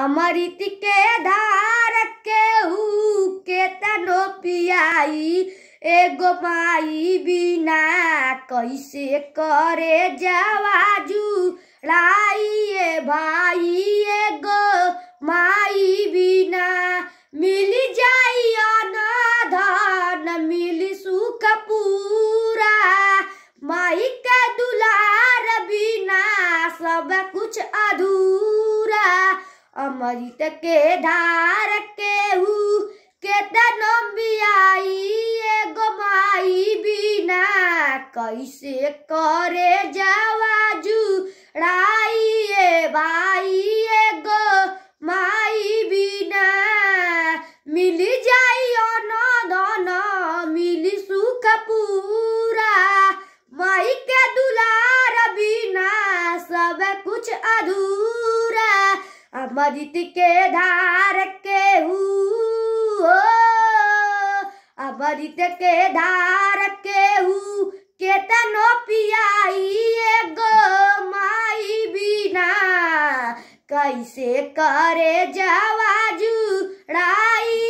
अमृत के धार केहू के तनो पियाई एगो माई बिना कैसे करे जवाजू लाई मरीत के धार के हु केतनो एगो माई बिना कैसे करे जावाजू राई ए भाई एगो माई बिना मिल जाई न धन मिली सुख पूरा माई के दुलार बिना सब कुछ अधूरा अमृत के धार के हूँ के धार के हूँ केतनो पियाई गो माई बिना कैसे करे जवाजू राई